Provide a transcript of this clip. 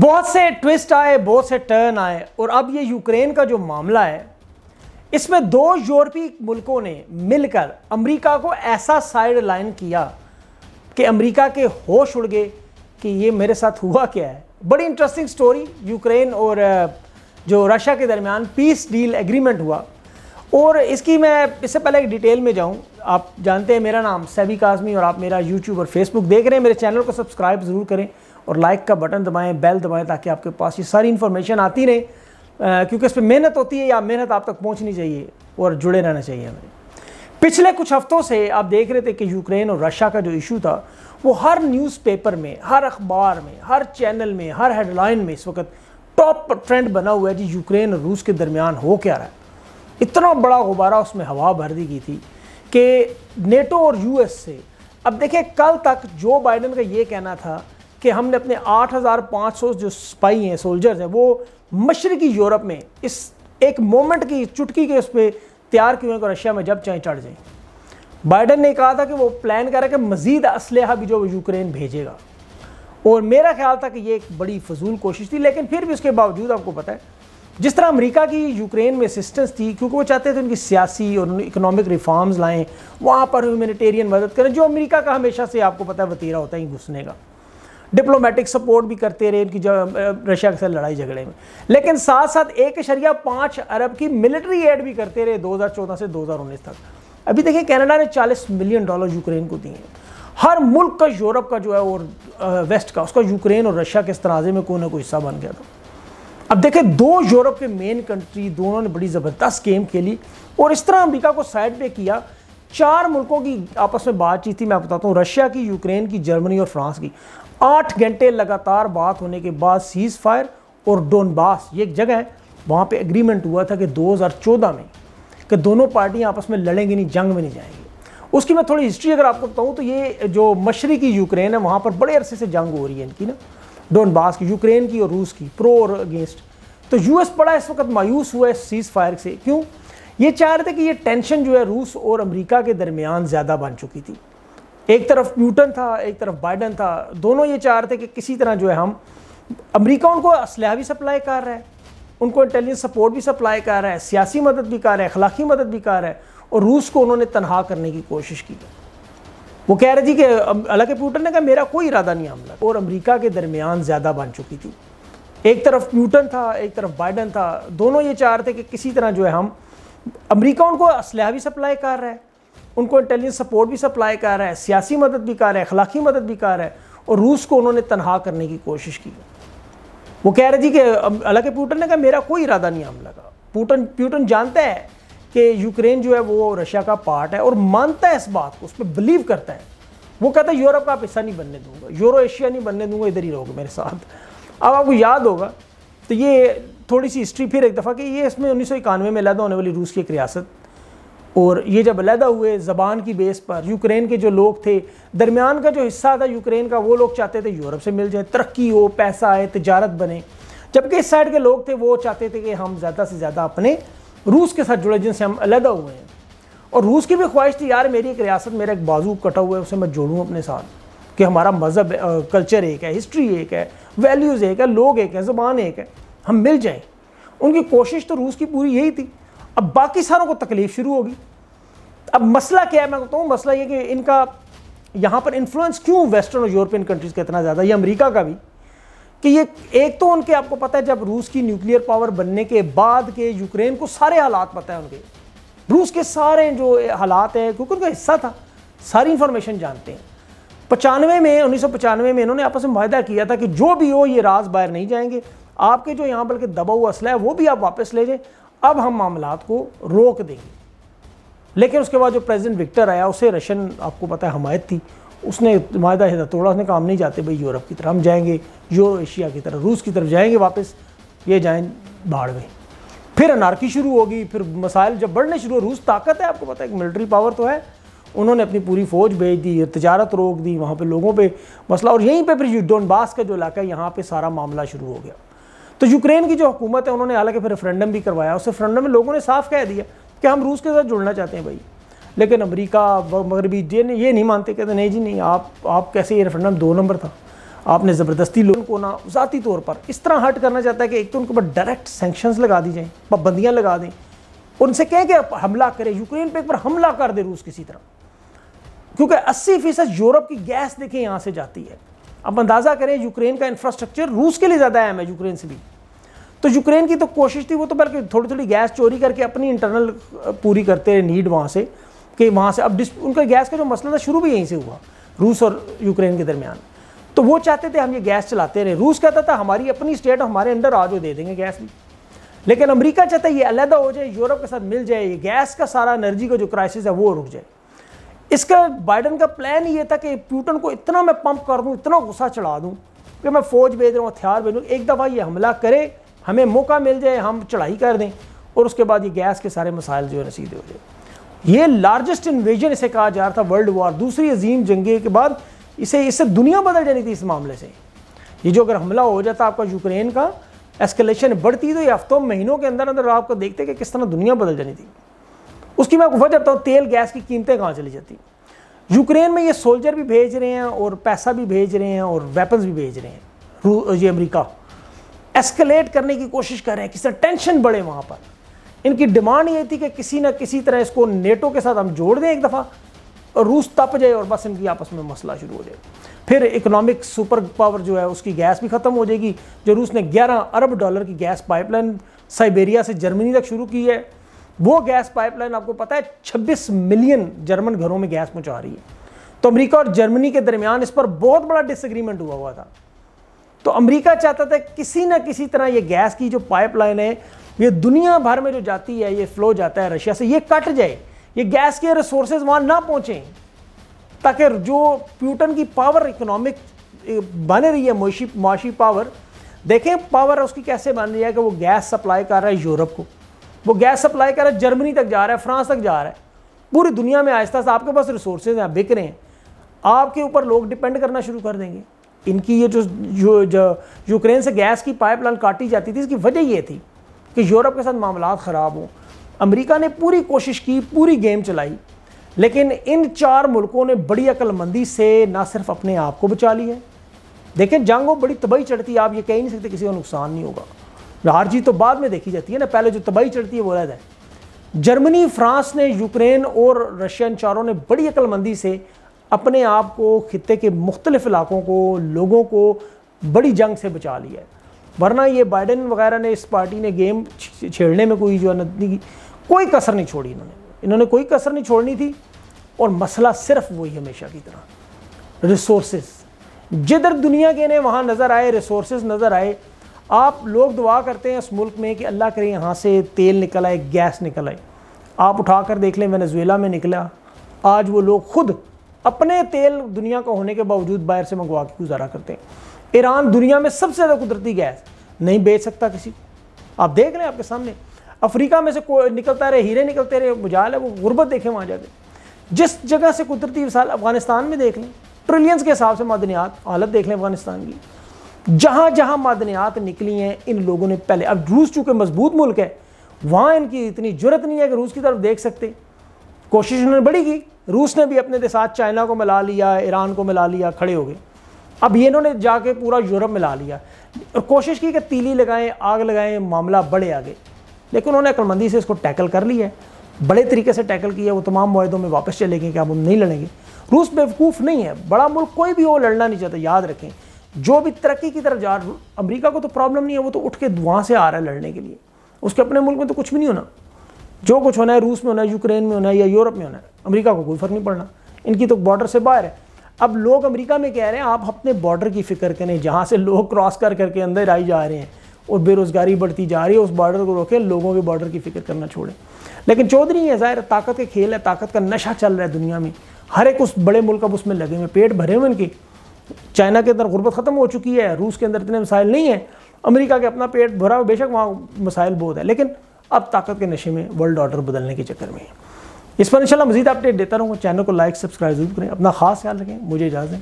बहुत से ट्विस्ट आए बहुत से टर्न आए और अब ये यूक्रेन का जो मामला है इसमें दो यूरोपीय मुल्कों ने मिलकर अमेरिका को ऐसा साइड लाइन किया कि अमेरिका के होश उड़ गए कि ये मेरे साथ हुआ क्या है बड़ी इंटरेस्टिंग स्टोरी यूक्रेन और जो रशिया के दरमियान पीस डील एग्रीमेंट हुआ और इसकी मैं इससे पहले एक डिटेल में जाऊं आप जानते हैं मेरा नाम सैबी काजमी और आप मेरा यूट्यूब और फेसबुक देख रहे हैं मेरे चैनल को सब्सक्राइब ज़रूर करें और लाइक का बटन दबाएं बेल दबाएं ताकि आपके पास ये सारी इन्फॉर्मेशन आती रहे क्योंकि इस पर मेहनत होती है या मेहनत आप तक पहुँचनी चाहिए और जुड़े रहना चाहिए हमें पिछले कुछ हफ्तों से आप देख रहे थे कि यूक्रेन और रशिया का जो इशू था वो हर न्यूज़पेपर में हर अखबार में हर चैनल में हर हेडलाइन में इस वक्त टॉप ट्रेंड बना हुआ है जी यूक्रेन और रूस के दरमियान हो क्या रहा है इतना बड़ा गुब्बारा उसमें हवा भर दी गई थी कि नेटो और यूएस से अब देखिए कल तक जो बाइडन का ये कहना था कि हमने अपने 8,500 जो स्पाई हैं सोल्जर्स हैं वो मशरकी यूरोप में इस एक मोमेंट की चुटकी के उस पर तैयार किए हैं कि रशिया में जब चाहे चढ़ जाए बाइडन ने कहा था कि वो प्लान कर रहा है कि मज़ीद असलहा भी जो यूक्रेन भेजेगा और मेरा ख्याल था कि ये एक बड़ी फजूल कोशिश थी लेकिन फिर भी उसके बावजूद आपको पता है जिस तरह अमेरिका की यूक्रेन में असिस्टेंस थी क्योंकि वो चाहते थे उनकी सियासी और इकोनॉमिक रिफॉर्म्स लाएं वहाँ पर ह्यूमनिटेरियन मदद करें जो अमेरिका का हमेशा से आपको पता है वतीरा होता है घुसने का डिप्लोमेटिक सपोर्ट भी करते रहे इनकी रशिया के साथ लड़ाई झगड़े में लेकिन साथ साथ एक शरिया पाँच अरब की मिलिट्री एड भी करते रहे 2014 से 2019 तक अभी देखिए कनाडा ने 40 मिलियन डॉलर यूक्रेन को दिए हर मुल्क का यूरोप का जो है और वेस्ट का उसका यूक्रेन और रशिया के इस तनाजे में कोई ना कोई हिस्सा बन गया था अब देखें दो यूरोप के मेन कंट्री दोनों ने बड़ी ज़बरदस्त गेम खेली और इस तरह अमेरिका को साइड पे किया चार मुल्कों की आपस में बातचीत थी मैं बताता हूँ रशिया की यूक्रेन की जर्मनी और फ्रांस की आठ घंटे लगातार बात होने के बाद सीज़ फायर और डोनबास ये एक जगह है वहाँ पे एग्रीमेंट हुआ था कि 2014 में कि दोनों पार्टियाँ आपस में लड़ेंगी नहीं जंग में नहीं जाएंगी उसकी मैं थोड़ी हिस्ट्री अगर आपको बताऊँ तो ये जो मशरक़ी यूक्रेन है वहाँ पर बड़े अरसे से जंग हो रही है इनकी ना डोनबास की यूक्रेन की और रूस की प्रो और अगेंस्ट तो यूएस बड़ा इस वक्त मायूस हुआ है सीज़ फायर से क्यों ये चाह रहे थे कि ये टेंशन जो है रूस और अमेरिका के दरमियान ज़्यादा बन चुकी थी एक तरफ न्यूटन था एक तरफ बाइडन था दोनों ये चाह रहे थे कि किसी तरह जो है हम अमेरिका उनको असलह भी सप्लाई कर रहा है उनको इंटेलिजेंस सपोर्ट भी सप्लाई कर रहा है सियासी मदद भी कर रहा है अखलाकी मदद भी कर रहा है और रूस को उन्होंने तनहा करने की कोशिश की वो कह रहे थी कि हालांकि प्यूटन ने कहा मेरा कोई इरादा नहीं हमला और अमरीका के दरमियान ज़्यादा बन चुकी थी एक तरफ न्यूटन था एक तरफ बाइडन था दोनों ये चाह रहे थे कि किसी तरह जो है हम अमरीका उनको असलह भी सप्लाई कर रहा है उनको इंटेलिजेंस सपोर्ट भी सप्लाई कर रहा है सियासी मदद भी कर रहा है अखलाकी मदद भी कर रहा है और रूस को उन्होंने तनहा करने की कोशिश की वो कह रहे थे कि हालांकि पूटन ने कहा मेरा कोई इरादा नहीं हमला का पूटन प्यूटन जानता है कि यूक्रेन जो है वो रशिया का पार्ट है और मानता है इस बात को उस पर बिलीव करता है वो कहता है यूरोप का आप हिस्सा नहीं बनने दूंगा यूरो एशिया नहीं बनने दूंगा इधर ही रहोगे मेरे साथ अब आपको याद होगा तो ये थोड़ी सी हिस्ट्री फिर एक दफ़ा कि ये इसमें उन्नीस में लैदा होने वाली रूस की एक रियासत और ये जब अलहदा हुए ज़बान की बेस पर यूक्रेन के जो लोग थे दरमियान का जो हिस्सा था यूक्रेन का वो लोग चाहते थे यूरोप से मिल जाए तरक्की हो पैसा आए तजारत बने जबकि इस साइड के लोग थे वो चाहते थे कि हम ज़्यादा से ज़्यादा अपने रूस के साथ जुड़े जिनसे हम अलहदा हुए हैं और रूस की भी ख्वाहिश थी यार मेरी एक रियासत मेरा एक बाजू कटा हुआ है उसे मैं जोड़ूँ अपने साथ कि हमारा मज़हब कल्चर एक है हिस्ट्री एक है वैल्यूज़ एक है लोग एक है ज़बान एक है हम मिल जाएं उनकी कोशिश तो रूस की पूरी यही थी अब बाकी सारों को तकलीफ शुरू होगी अब मसला क्या है मैं बताऊँ मसला ये कि इनका यहाँ पर इन्फ्लुएंस क्यों वेस्टर्न और यूरोपियन कंट्रीज़ का इतना ज़्यादा या अमेरिका का भी कि ये एक तो उनके आपको पता है जब रूस की न्यूक्लियर पावर बनने के बाद के यूक्रेन को सारे हालात पता है उनके रूस के सारे जो हालात हैं क्योंकि उनका हिस्सा था सारी इंफॉर्मेशन जानते हैं पचानवे में उन्नीस में इन्होंने आपस में माहदा किया था कि जो भी हो ये राज बाहर नहीं जाएंगे आपके जो यहाँ बल्कि दबा हुआ असला है वो भी आप वापस ले जाएं अब हम मामला को रोक देंगे लेकिन उसके बाद जो प्रेसिडेंट विक्टर आया उसे रशियन आपको पता है हमायत थी उसने माहदा हिदा तोड़ा उसने काम नहीं जाते भाई यूरोप की तरफ हम जाएंगे यूरो एशिया की तरफ रूस की तरफ जाएंगे वापस ये जाएँ बाढ़ में फिर अनारकी शुरू होगी फिर मसाइल जब बढ़ने शुरू हो रूस ताकत है आपको पता है एक मिलिट्री पावर तो है उन्होंने अपनी पूरी फ़ौज भेज दी तजारत रोक दी वहाँ पर लोगों पर मसला और यहीं पर फिर डोनबास का जो इलाका है यहाँ पर सारा मामला शुरू हो गया तो यूक्रेन की जो हुकूमत है उन्होंने हालांकि फिर रेफरेंडम भी करवाया उस रेफरेंडम में लोगों ने साफ कह दिया कि हम रूस के साथ जुड़ना चाहते हैं भाई लेकिन अमरीका मगरबी जे ने ये नहीं मानते कहते नहीं जी नहीं आप आप कैसे ये रेफरेंडम दो नंबर था आपने ज़बरदस्ती लोगों को ना ज़ाती तौर पर इस तरह हट करना चाहता है कि एक तो उनके ऊपर डायरेक्ट सेंक्शन लगा दी जाएँ पाबंदियाँ लगा दें उनसे कहें कि हमला करें यूक्रेन पर एक बार हमला कर दे रूस किसी तरह क्योंकि अस्सी फीसद यूरोप की गैस देखें यहाँ से जाती है अब अंदाज़ा करें यूक्रेन का इंफ्रास्ट्रक्चर रूस के लिए ज़्यादा अहम है यूक्रेन से भी तो यूक्रेन की तो कोशिश थी वो तो बल्कि थोड़ी थोड़ी गैस चोरी करके अपनी इंटरनल पूरी करते रहे नीड वहाँ से कि वहाँ से अब डिस उनका गैस का जो मसला था शुरू भी यहीं से हुआ रूस और यूक्रेन के दरमियान तो वो चाहते थे हम ये गैस चलाते रहे रूस कहता था हमारी अपनी स्टेट हमारे अंडर आज वो दे देंगे गैस भी लेकिन अमेरिका चाहता है ये अलहदा हो जाए यूरोप के साथ मिल जाए ये गैस का सारा एनर्जी का जो क्राइसिस है वो रुक जाए इसका बाइडन का प्लान ये था कि प्यूटन को इतना मैं पंप कर दूँ इतना गुस्सा चढ़ा दूँ कि मैं फ़ौज भेज रहा हूँ हथियार भेजूँ एक दफ़ा ये हमला करे हमें मौका मिल जाए हम चढ़ाई कर दें और उसके बाद ये गैस के सारे मसाइल जो है ना हो जाए ये लार्जेस्ट इन्वेजन इसे कहा जा रहा था वर्ल्ड वार दूसरी अजीम जंगे के बाद इसे इससे दुनिया बदल जानी थी इस मामले से ये जो अगर हमला हो जाता आपका यूक्रेन का एस्केलेशन बढ़ती तो ये हफ्तों महीनों के अंदर अंदर आपको देखते कि किस तरह दुनिया बदल जानी थी उसकी मैं वजह बताऊँ तेल गैस की कीमतें कहाँ चली जाती यूक्रेन में ये सोल्जर भी भेज रहे हैं और पैसा भी भेज रहे हैं और वेपन्स भी भेज रहे हैं ये अमेरिका एस्केलेट करने की कोशिश कर रहे हैं किसी टेंशन बढ़े वहाँ पर इनकी डिमांड ये थी कि किसी ना किसी तरह इसको नेटो के साथ हम जोड़ दें एक दफ़ा और रूस तप जाए और बस इनकी आपस में मसला शुरू हो जाए फिर इकोनॉमिक सुपर पावर जो है उसकी गैस भी ख़त्म हो जाएगी जो रूस ने 11 अरब डॉलर की गैस पाइपलाइन साइबेरिया से जर्मनी तक शुरू की है वो गैस पाइपलाइन आपको पता है 26 मिलियन जर्मन घरों में गैस पहुंचा रही है तो अमेरिका और जर्मनी के दरमियान इस पर बहुत बड़ा डिसएग्रीमेंट हुआ हुआ था तो अमेरिका चाहता था किसी ना किसी तरह ये गैस की जो पाइपलाइन है ये दुनिया भर में जो जाती है ये फ्लो जाता है रशिया से ये कट जाए ये गैस के रिसोर्सेज वहाँ ना पहुँचें ताकि जो प्यूटन की पावर इकोनॉमिक बन रही है मुशी पावर देखें पावर उसकी कैसे बन रही है कि वो गैस सप्लाई कर रहा है यूरोप को वो गैस सप्लाई कर रहा है जर्मनी तक जा रहा है फ्रांस तक जा रहा है पूरी दुनिया में आहिस्ता आहिस्ता आपके पास रिसोर्सेज हैं बिक रहे हैं आपके ऊपर लोग डिपेंड करना शुरू कर देंगे इनकी ये जो जो यूक्रेन से गैस की पाइपलाइन काटी जाती थी इसकी वजह ये थी कि यूरोप के साथ मामला ख़राब हों अमरीका ने पूरी कोशिश की पूरी गेम चलाई लेकिन इन चार मुल्कों ने बड़ी अक्लमंदी से ना सिर्फ अपने आप को बचा लिया है देखें जंग वो बड़ी तबाही चढ़ती आप ये कह ही नहीं सकते किसी को नुकसान नहीं होगा हार जीत तो बाद में देखी जाती है ना पहले जो तबाही चढ़ती है वो अलग है जर्मनी फ्रांस ने यूक्रेन और रशियन चारों ने बड़ी अक्लमंदी से अपने आप को खत्े के मुख्तलिफ इलाकों को लोगों को बड़ी जंग से बचा लिया है वरना ये बाइडन वगैरह ने इस पार्टी ने गेम छेड़ने में कोई जो है कोई कसर नहीं छोड़ी इन्होंने इन्होंने कोई कसर नहीं छोड़नी थी और मसला सिर्फ वही हमेशा की तरह रिसोर्स जिधर दुनिया के ने वहाँ नज़र आए रिसोर्स नज़र आए आप लोग दुआ करते हैं उस मुल्क में कि अल्लाह करे यहाँ से तेल निकल आए गैस निकल आए आप उठा कर देख लें वेनेजुएला में निकला आज वो लोग खुद अपने तेल दुनिया का होने के बावजूद बाहर से मंगवा के गुजारा करते हैं ईरान दुनिया में सबसे ज़्यादा कुदरती गैस नहीं बेच सकता किसी को आप देख लें आपके सामने अफ्रीका में से निकलता रहे हीरे निकलते रहे मुजाल है वो गुर्बत देखें वहाँ जाकर जिस जगह से कुदरती मिसाल अफगानिस्तान में देख लें ट्रिलियंस के हिसाब से मदनियात हालत देख लें अफगानिस्तान की जहाँ जहाँ मादनियात निकली हैं इन लोगों ने पहले अब रूस चूँकि मजबूत मुल्क है वहाँ इनकी इतनी जरूरत नहीं है कि रूस की तरफ देख सकते कोशिश उन्होंने बड़ी की रूस ने भी अपने साथ चाइना को मिला लिया ईरान को मिला लिया खड़े हो गए अब ये इन्होंने जाके पूरा यूरोप मिला लिया और कोशिश की कि तीली लगाएं आग लगाएं मामला बढ़े आगे लेकिन उन्होंने अकलमंदी से इसको टैकल कर लिया है बड़े तरीके से टैकल किया वो तमाम माहदों में वापस चले गए कि अब हम नहीं लड़ेंगे रूस बेवकूफ़ नहीं है बड़ा मुल्क कोई भी हो लड़ना नहीं चाहता याद रखें जो भी तरक्की की तरफ जा रहा अमरीका को तो प्रॉब्लम नहीं है वो तो उठ के वहाँ से आ रहा है लड़ने के लिए उसके अपने मुल्क में तो कुछ भी नहीं होना जो कुछ होना है रूस में होना है यूक्रेन में होना है या यूरोप में होना है अमरीका को कोई फ़र्क नहीं पड़ना इनकी तो बॉर्डर से बाहर है अब लोग अमरीका में कह रहे हैं आप अपने बॉर्डर की फिक्र करें जहाँ से लोग क्रॉस कर करके अंदर आई जा रहे हैं और बेरोज़गारी बढ़ती जा रही है उस बॉर्डर को रोकें लोगों के बॉर्डर की फिक्र करना छोड़ें लेकिन चौधरी है ज़ाहिर ताकत के खेल है ताकत का नशा चल रहा है दुनिया में हर एक उस बड़े मुल्क अब उसमें लगे हुए पेट भरे हुए इनके चाइना के अंदर गुर्बत ख़त्म हो चुकी है रूस के अंदर इतने मसाइल नहीं है अमेरिका के अपना पेट भरा हुआ बेशक वहाँ मसाइल बहुत है लेकिन अब ताकत के नशे में वर्ल्ड ऑर्डर बदलने के चक्कर में इस पर इंशाल्लाह मजीद अपडेट देता रहूँगा चैनल को लाइक सब्सक्राइब जरूर करें अपना खास ख्याल रखें मुझे इजाज़त दें